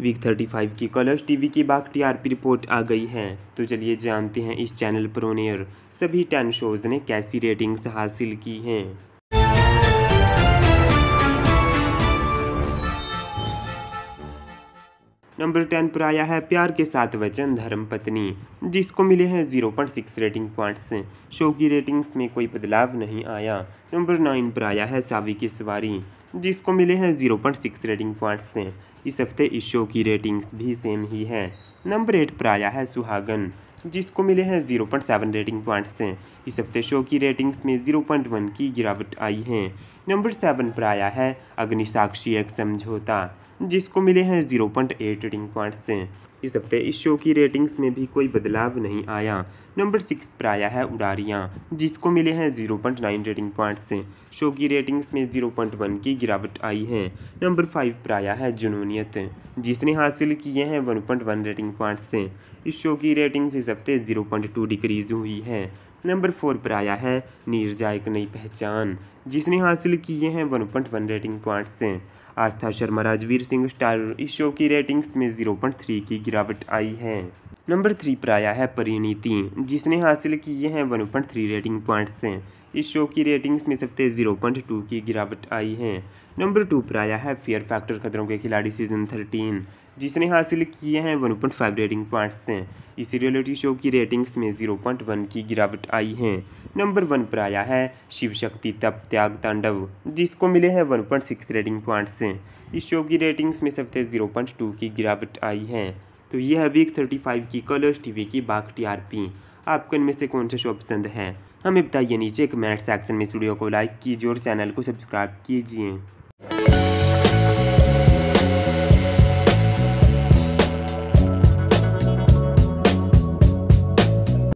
week 35 की Colors TV की बाग TRP report आ गई है तो चलिए जानते हैं इस चैनल पर ओनियर सभी टेन शोज़ ने कैसी रेटिंग्स हासिल की हैं नंबर टेन पर आया है प्यार के साथ वचन धर्म पत्नी जिसको मिले हैं zero point six rating points show की रेटिंग्स में कोई बदलाव नहीं आया नंबर नाइन पर आया है सावी की सवारी जिसको मिले हैं zero point six rating points से इस हफ्ते इस शो की रेटिंग्स भी सेम ही है नंबर एट पर आया है सुहागन जिसको मिले हैं zero point seven rating points से इस हफ्ते शो की रेटिंग्स में जीरो पॉइंट वन की गिरावट आई है नंबर सेवन पर आया है अग्निसाक्षी एक समझौता जिसको मिले हैं जीरो एट रेटिंग पॉइंट से इस हफ्ते इस शो की रेटिंग्स में भी कोई बदलाव नहीं आया नंबर सिक्स पर आया है उड़ारियाँ जिसको मिले हैं जीरो नाइन रेटिंग पॉइंट से शो की रेटिंग्स में जीरो पॉइंट वन की गिरावट आई है नंबर फाइव पर आया है जुनूनीत जिसने हासिल किए हैं one point one rating point से इस शो की रेटिंग्स इस हफ्ते ज़ीरो पॉइंट टू डिक्रीज हुई है नंबर फोर पर आया है नीरजा एक नई पहचान जिसने हासिल किए हैं one point one rating points से आस्था शर्मा राजवीर सिंह स्टार इस शो की रेटिंग्स में जीरो पॉइंट थ्री की गिरावट आई है नंबर थ्री पर आया है परिणीति जिसने हासिल किए हैं one point three rating points से इस शो की रेटिंग्स में सबसे जीरो पॉइंट टू की गिरावट आई है नंबर टू पर आया है फियर फैक्टर खतरों के खिलाड़ी सीजन थर्टीन जिसने हासिल किए हैं one point five rating points हैं इस रियलिटी शो की रेटिंग्स में जीरो पॉइंट वन की गिरावट आई है नंबर वन पर आया है शिव शक्ति तप त्याग तांडव जिसको मिले हैं वन सिक्स रेटिंग पॉइंट्स हैं इस शो की रेटिंग्स में सबसे जीरो पॉइंट टू की गिरावट आई है तो यह है वीक थर्टी फाइव की कलर्स वी की बाघ पी आपको इनमें से कौन सा शो पसंद है हमें बताइए नीचे कमेंट सेक्शन में स्टूडियो को लाइक कीजिए और चैनल को सब्सक्राइब कीजिए